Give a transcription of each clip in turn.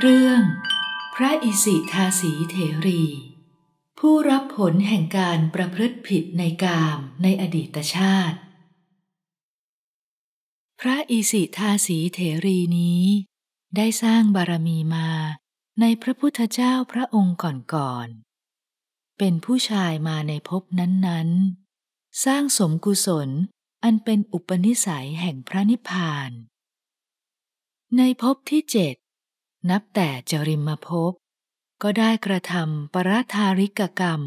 เรื่องพระอิสิทาสีเถรี ผู้รับผลแห่งการประพฤติผิดในกามในอดีตชาติ พระอิสิทาสีเถรีนี้ ได้สร้างบารมีมาในพระพุทธเจ้าพระองค์ก่อนๆเป็นผู้ชายมาในภพนั้นๆ สร้างสมกุศลอันเป็นอุปนิสัยแห่งพระนิพพาน ในภพที่เจ็ดนับแต่จริมภพก็ได้กระทำปรธาริกกรรม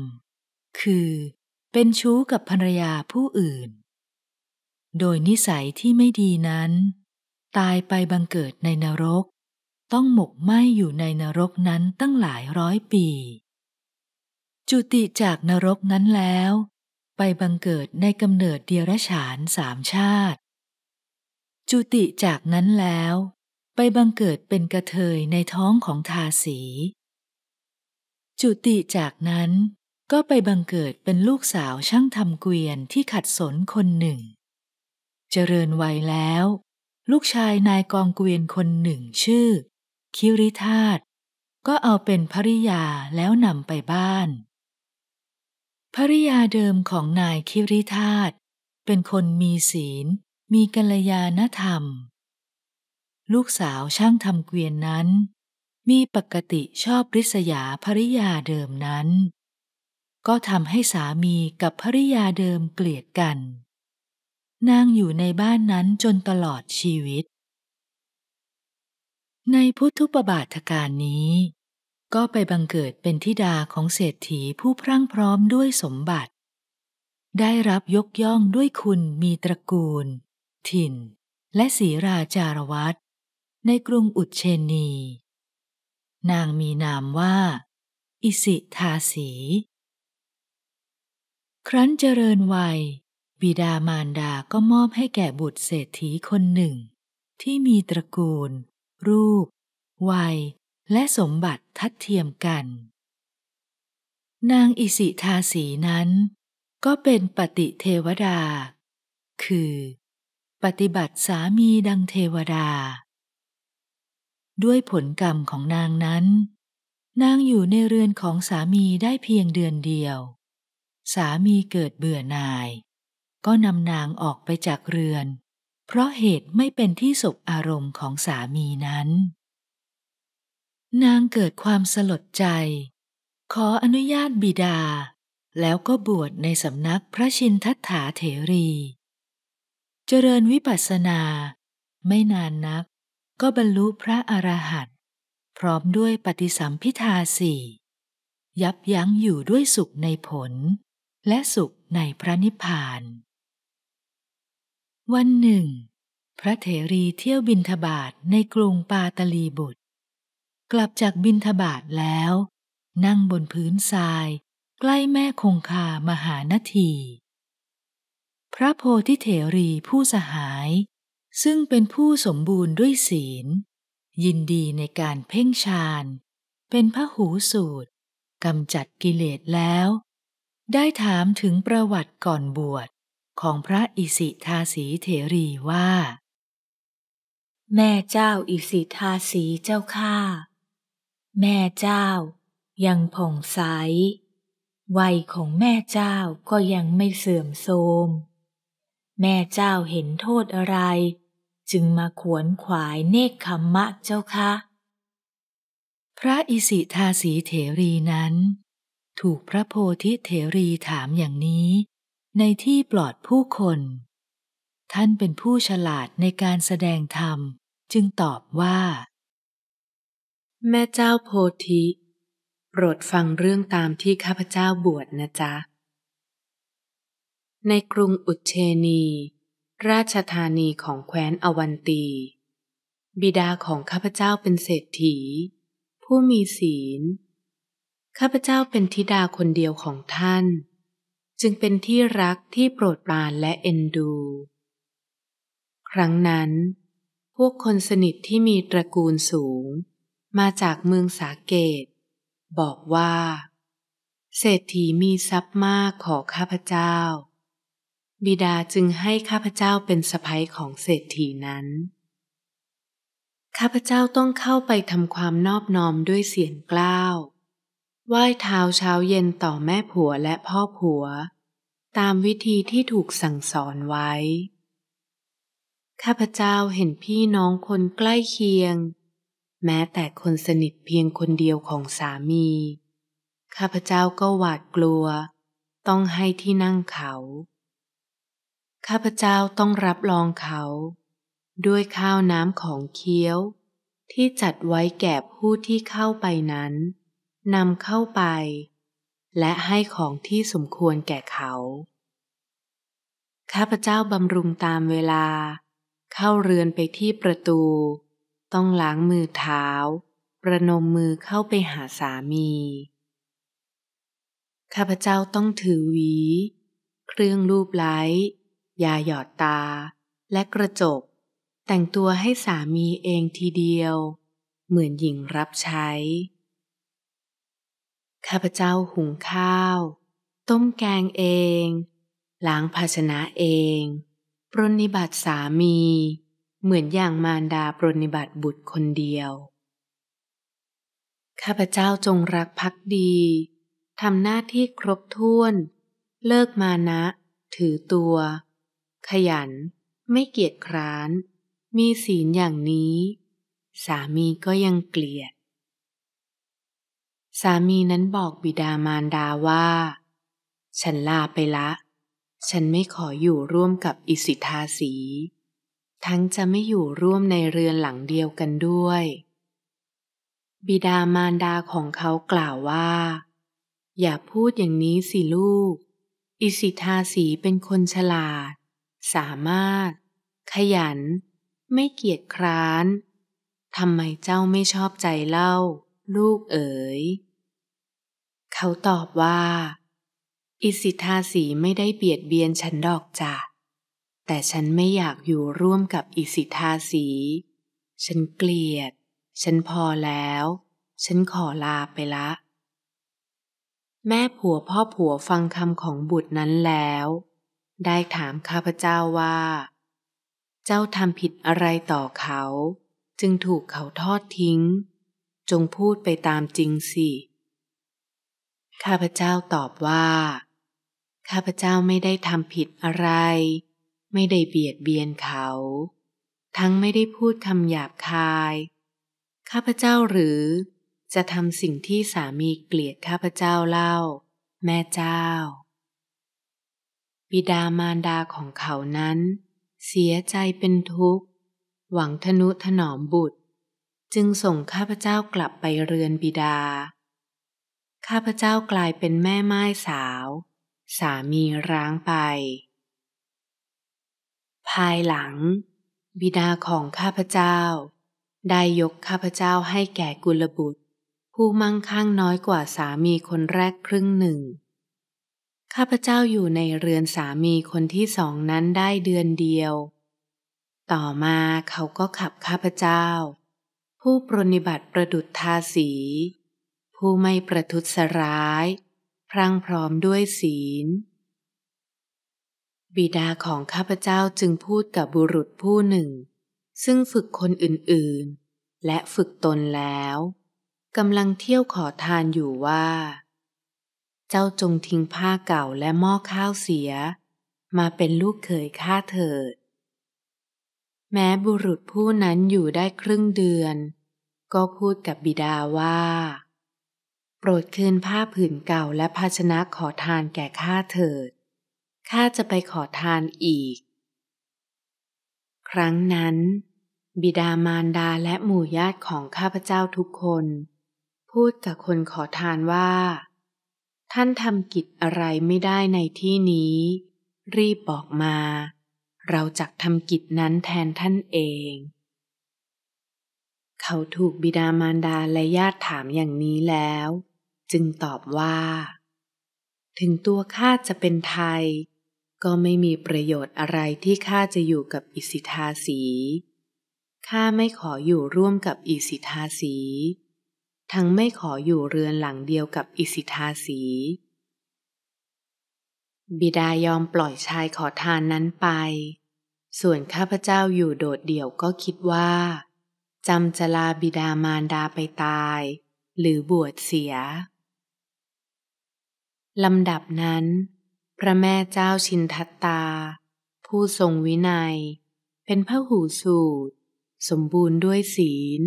คือ เป็นชู้กับภรรยาผู้อื่น โดยนิสัยที่ไม่ดีนั้น ตายไปบังเกิดในนรก ต้องหมกไหมอยู่ในนรกนั้นตั้งหลายร้อยปี จุติจากนรกนั้นแล้ว ไปบังเกิดในกำเนิดเดียรฉานสามชาติ จุติจากนั้นแล้วไปบังเกิดเป็นกระเทยในท้องของทาสี จุติจากนั้นก็ไปบังเกิดเป็นลูกสาวช่างทำเกวียนที่ขัดสนคนหนึ่ง เจริญวัยแล้ว ลูกชายนายกองเกวียนคนหนึ่งชื่อ คิริธาต ก็เอาเป็นภริยาแล้วนำไปบ้าน ภริยาเดิมของนายคิริธาต เป็นคนมีศีล มีกัลยาณธรรมลูกสาวช่างทำเกวียนนั้นมีปกติชอบริษยาภริยาเดิมนั้น ก็ทำให้สามีกับภริยาเดิมเกลียดกันนางอยู่ในบ้านนั้นจนตลอดชีวิต ในพุทธุปบาทการนี้ ก็ไปบังเกิดเป็นทิดาของเศรษฐีผู้พรั่งพร้อมด้วยสมบัติ ได้รับยกย่องด้วยคุณมีตระกูล ถิ่น และศรีราจารวัตรในกรุงอุดเชนี นางมีนามว่า อิสิทาสี ครั้นเจริญวัย บิดามารดาก็มอบให้แก่บุตรเศรษฐีคนหนึ่ง ที่มีตระกูล รูป วัย และสมบัติทัดเทียมกัน นางอิสิทาสีนั้น ก็เป็นปฏิเทวดา คือ ปฏิบัติสามีดังเทวดาด้วยผลกรรมของนางนั้น นางอยู่ในเรือนของสามีได้เพียงเดือนเดียว สามีเกิดเบื่อหน่าย ก็นำนางออกไปจากเรือน เพราะเหตุไม่เป็นที่สบอารมณ์ของสามีนั้น นางเกิดความสลดใจ ขออนุญาตบิดา แล้วก็บวชในสำนักพระชินทัตถาเถรี เจริญวิปัสสนาไม่นานนักก็บรรลุพระอรหันต์พร้อมด้วยปฏิสัมพิทาสี่ ยับยั้งอยู่ด้วยสุขในผลและสุขในพระนิพพาน วันหนึ่ง พระเถรีเที่ยวบินทบาทในกรุงปาตลีบุตร กลับจากบินทบาทแล้ว นั่งบนพื้นทราย ใกล้แม่คงคามหานที พระโพธิเถรีผู้สหายซึ่งเป็นผู้สมบูรณ์ด้วยศีล ยินดีในการเพ่งฌานเป็นพระหูสูตรกำจัดกิเลสแล้ว ได้ถามถึงประวัติก่อนบวชของพระอิสิทาสีเถรีว่า แม่เจ้าอิสิทาสีเจ้าข้าแม่เจ้ายังผ่องใสวัยของแม่เจ้าก็ยังไม่เสื่อมโทรมแม่เจ้าเห็นโทษอะไรจึงมาขวนขวายเนคขมมะเจ้าคะ พระอิสิทาสีเถรีนั้น ถูกพระโพธิเถรีถามอย่างนี้ ในที่ปลอดผู้คน ท่านเป็นผู้ฉลาดในการแสดงธรรมจึงตอบว่า แม่เจ้าโพธิ โปรดฟังเรื่องตามที่ข้าพเจ้าบวชนะจ๊ะ ในกรุงอุเชนีราชธานีของแคว้นอวันตี บิดาของข้าพเจ้าเป็นเศรษฐี ผู้มีศีล ข้าพเจ้าเป็นธิดาคนเดียวของท่าน จึงเป็นที่รักที่โปรดปรานและเอ็นดู ครั้งนั้น พวกคนสนิทที่มีตระกูลสูง มาจากเมืองสาเกต บอกว่า เศรษฐีมีทรัพย์มากขอข้าพเจ้าบิดาจึงให้ข้าพเจ้าเป็นสะพ้ยของเศรษฐีนั้น ข้าพเจ้าต้องเข้าไปทำความนอบน้อมด้วยเสียงกล้าวไหว้เท้าเช้าเย็นต่อแม่ผัวและพ่อผัว ตามวิธีที่ถูกสั่งสอนไว้ ข้าพเจ้าเห็นพี่น้องคนใกล้เคียง แม้แต่คนสนิทเพียงคนเดียวของสามี ข้าพเจ้าก็หวาดกลัว ต้องให้ที่นั่งเขาข้าพเจ้าต้องรับรองเขา ด้วยข้าวน้ำของเคี้ยว ที่จัดไว้แก่ผู้ที่เข้าไปนั้น นำเข้าไป และให้ของที่สมควรแก่เขาข้าพเจ้าบำรุงตามเวลา เข้าเรือนไปที่ประตู ต้องล้างมือเท้า ประนมมือเข้าไปหาสามีข้าพเจ้าต้องถือหวี เครื่องรูปไล้ยาหยอดตาและกระจก แต่งตัวให้สามีเองทีเดียว เหมือนหญิงรับใช้ข้าพเจ้าหุงข้าว ต้มแกงเอง ล้างภาชนะเอง ปรนนิบัติสามี เหมือนอย่างมารดาปรนนิบัติบุตรคนเดียวข้าพเจ้าจงรักภักดี ทำหน้าที่ครบถ้วน เลิกมานะถือตัวขยันไม่เกียจคร้าน มีศีลอย่างนี้ สามีก็ยังเกลียด สามีนั้นบอกบิดามารดาว่า ฉันลาไปละ ฉันไม่ขออยู่ร่วมกับอิสิทาสี ทั้งจะไม่อยู่ร่วมในเรือนหลังเดียวกันด้วย บิดามารดาของเขากล่าวว่า อย่าพูดอย่างนี้สิลูก อิสิทาสีเป็นคนฉลาดสามารถ ขยัน ไม่เกียจคร้าน ทำไมเจ้าไม่ชอบใจเล่า ลูกเอ๋ย เขาตอบว่า อิสิทาสีไม่ได้เบียดเบียนฉันดอกจ้ะแต่ฉันไม่อยากอยู่ร่วมกับอิสิทาสี ฉันเกลียด ฉันพอแล้ว ฉันขอลาไปละ แม่ผัวพ่อผัวฟังคำของบุตรนั้นแล้วได้ถามข้าพเจ้าว่า เจ้าทำผิดอะไรต่อเขาจึงถูกเขาทอดทิ้ง จงพูดไปตามจริงสิข้าพเจ้าตอบว่า ข้าพเจ้าไม่ได้ทำผิดอะไร ไม่ได้เบียดเบียนเขา ทั้งไม่ได้พูดคำหยาบคาย ข้าพเจ้าหรือจะทำสิ่งที่สามีเกลียดข้าพเจ้าเล่า แม่เจ้าบิดามารดาของเขานั้นเสียใจเป็นทุกข์ หวังทนุถนอมบุตร จึงส่งข้าพเจ้ากลับไปเรือนบิดา ข้าพเจ้ากลายเป็นแม่ไม้สาว สามีร้างไป ภายหลังบิดาของข้าพเจ้า ได้ยกข้าพเจ้าให้แก่กุลบุตร ผู้มั่งคั่งน้อยกว่าสามีคนแรกครึ่งหนึ่งข้าพเจ้าอยู่ในเรือนสามีคนที่สองนั้นได้เดือนเดียว ต่อมาเขาก็ขับข้าพเจ้า ผู้ปรนิบัติประดุษทาสี ผู้ไม่ประทุษร้าย พรั่งพร้อมด้วยศีล บิดาของข้าพเจ้าจึงพูดกับบุรุษผู้หนึ่ง ซึ่งฝึกคนอื่นๆ และฝึกตนแล้วกำลังเที่ยวขอทานอยู่ว่าเจ้าจงทิ้งผ้าเก่าและหม้อข้าวเสียมาเป็นลูกเขยข้าเถิด แม้บุรุษผู้นั้นอยู่ได้ครึ่งเดือน ก็พูดกับบิดาว่า โปรดคืนผ้าผืนเก่าและภาชนะขอทานแก่ข้าเถิดข้าจะไปขอทานอีก ครั้งนั้น บิดามารดาและหมู่ญาติของข้าพเจ้าทุกคน พูดกับคนขอทานว่าท่านทำกิจอะไรไม่ได้ในที่นี้ รีบบอกมา เราจะทำกิจนั้นแทนท่านเอง เขาถูกบิดามารดาและญาติถามอย่างนี้แล้ว จึงตอบว่า ถึงตัวข้าจะเป็นไทย ก็ไม่มีประโยชน์อะไรที่ข้าจะอยู่กับอิสิทาสีข้าไม่ขออยู่ร่วมกับอิสิทาสีทั้งไม่ขออยู่เรือนหลังเดียวกับอิสิทาสี บิดายอมปล่อยชายขอทานนั้นไป ส่วนข้าพเจ้าอยู่โดดเดี่ยวก็คิดว่า จำจะลาบิดามารดาไปตายหรือบวชเสีย ลำดับนั้นพระแม่เจ้าชินทัตตา ผู้ทรงวินัยเป็นพระหูสูตรสมบูรณ์ด้วยศีล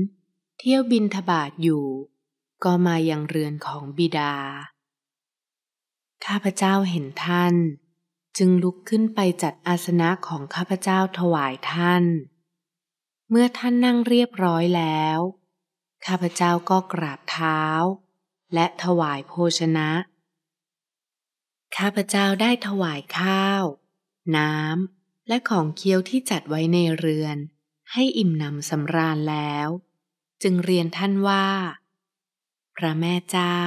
เที่ยวบินทบาทอยู่ ก็มายังเรือนของบิดา ข้าพเจ้าเห็นท่าน จึงลุกขึ้นไปจัดอาสนะของข้าพเจ้าถวายท่าน เมื่อท่านนั่งเรียบร้อยแล้วข้าพเจ้าก็กราบเท้า และถวายโภชนะข้าพเจ้าได้ถวายข้าว น้ำและของเคี้ยวที่จัดไว้ในเรือน ให้อิ่มหนำสำราญแล้วจึงเรียนท่านว่า พระแม่เจ้า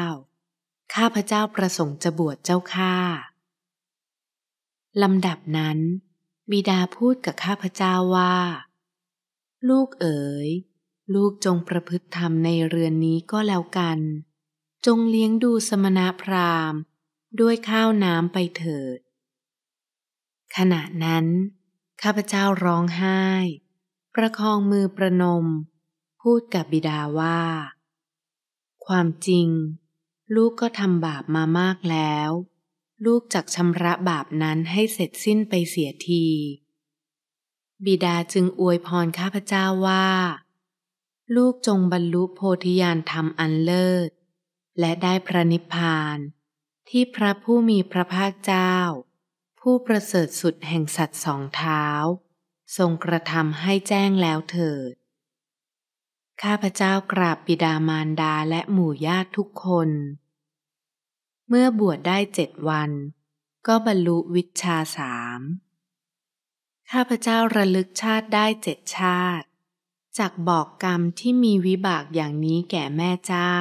ข้าพระเจ้าประสงค์จะบวชเจ้าข้าลำดับนั้น บิดาพูดกับข้าพระเจ้าว่า ลูกเอ๋ยลูกจงประพฤติธรรมในเรือนนี้ก็แล้วกัน จงเลี้ยงดูสมณพราหมณ์ ด้วยข้าวน้ำไปเถิด ขณะนั้น ข้าพเจ้าร้องไห้ ประคองมือประนมพูดกับบิดาว่า ความจริง ลูกก็ทำบาปมามากแล้ว ลูกจักชำระบาปนั้นให้เสร็จสิ้นไปเสียที บิดาจึงอวยพรข้าพเจ้าว่า ลูกจงบรรลุโพธิญาณธรรมอันเลิศ และได้พระนิพพาน ที่พระผู้มีพระภาคเจ้า ผู้ประเสริฐสุดแห่งสัตว์สองเท้า ทรงกระทำให้แจ้งแล้วเถิดข้าพเจ้ากราบบิดามารดาและหมู่ญาติทุกคน เมื่อบวชได้เจ็ดวัน ก็บรรลุวิชาสาม ข้าพเจ้าระลึกชาติได้เจ็ดชาติ จากบอกกรรมที่มีวิบากอย่างนี้แก่แม่เจ้า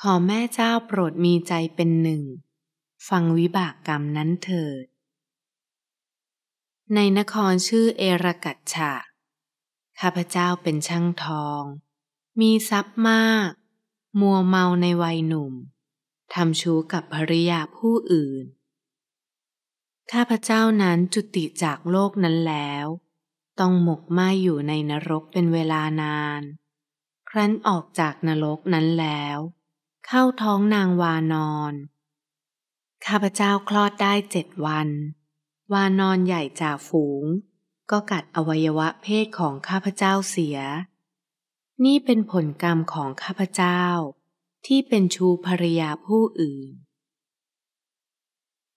ขอแม่เจ้าโปรดมีใจเป็นหนึ่งฟังวิบากกรรมนั้นเถิด ในนครชื่อเอรกัตฉาข้าพเจ้าเป็นช่างทอง มีทรัพย์มาก มัวเมาในวัยหนุ่ม ทำชู้กับภริยาผู้อื่น ข้าพเจ้านั้นจุติจากโลกนั้นแล้ว ต้องหมกไหมอยู่ในนรกเป็นเวลานาน ครั้นออกจากนรกนั้นแล้ว เข้าท้องนางวานอนข้าพเจ้าคลอดได้เจ็ดวัน วานอนใหญ่จ่าฝูงก็กัดอวัยวะเพศของข้าพเจ้าเสีย นี่เป็นผลกรรมของข้าพเจ้า ที่เป็นชูภรยาผู้อื่น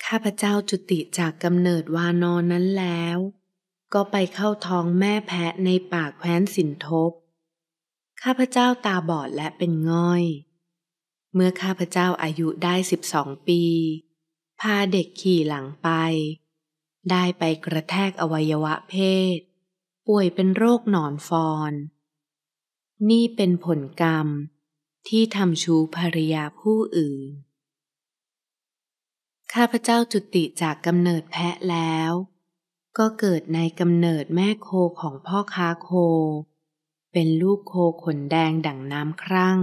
ข้าพเจ้าจุติจากกำเนิดวานอนนั้นแล้ว ก็ไปเข้าท้องแม่แพะในป่าแคว้นสินทบข้าพเจ้าตาบอดและเป็นง่อย เมื่อข้าพเจ้าอายุได้สิบสองปี พาเด็กขี่หลังไปได้ไปกระแทกอวัยวะเพศ ป่วยเป็นโรคหนอนฟอน นี่เป็นผลกรรมที่ทำชูภริยาผู้อื่นข้าพเจ้าจุติจากกำเนิดแพะแล้ว ก็เกิดในกำเนิดแม่โคของพ่อค้าโค เป็นลูกโคขนแดงดั่งน้ำครั่ง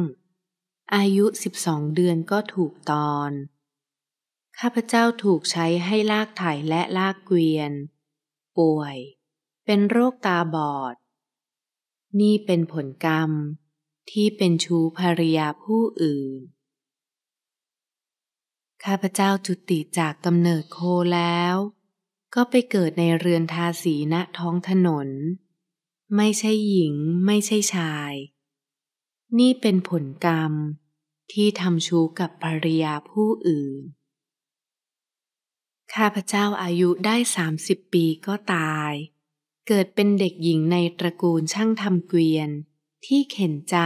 อายุสิบองเดือนก็ถูกตอนข้าพเจ้าถูกใช้ให้ลากถ่ายและลากเกวียน ป่วย เป็นโรคตาบอด นี่เป็นผลกรรมที่เป็นชู้ภริยาผู้อื่นข้าพเจ้าจุติจากกำเนิดโคแล้วก็ไปเกิดในเรือนทาสีณท้องถนน ไม่ใช่หญิงไม่ใช่ชาย นี่เป็นผลกรรมที่ทำชู้กับภรรยาผู้อื่นข้าพเจ้าอายุได้ 30 ปีก็ตาย เกิดเป็นเด็กหญิงในตระกูลช่างทำเกวียนที่เข็นใจ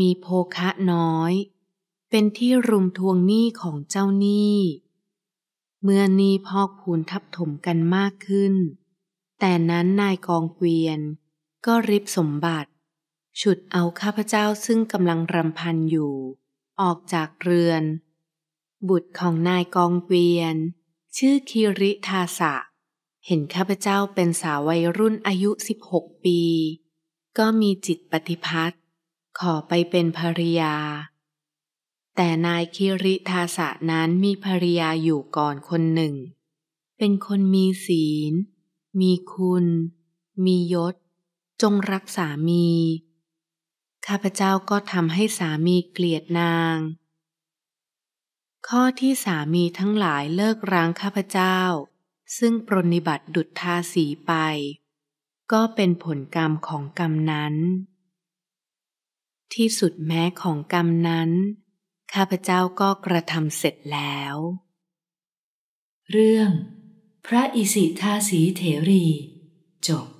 มีโภคะน้อย เป็นที่รุมทวงหนี้ของเจ้าหนี้ เมื่อหนี้พอกพูนทับถมกันมากขึ้น แต่นั้นนายกองเกวียนก็ริบสมบัติ ฉุดเอาข้าพเจ้าซึ่งกำลังรำพันอยู่ ออกจากเรือน บุตรของนายกองเกวียนชื่อคิริทาสะ เห็นข้าพเจ้าเป็นสาววัยรุ่นอายุ 16 ปี ก็มีจิตปฏิพัตขอไปเป็นภริยา แต่นายคิริทาสะนั้นมีภริยาอยู่ก่อนคนหนึ่ง เป็นคนมีศีล มีคุณ มียศ จงรักสามี ข้าพเจ้าก็ทำให้สามีเกลียดนางข้อที่สามีทั้งหลายเลิกร้างข้าพเจ้า ซึ่งปรนิบัติดุจทาสีไป ก็เป็นผลกรรมของกรรมนั้น ที่สุดแม้ของกรรมนั้นข้าพเจ้าก็กระทำเสร็จแล้ว เรื่อง พระอิสิทาสีเถรีจบ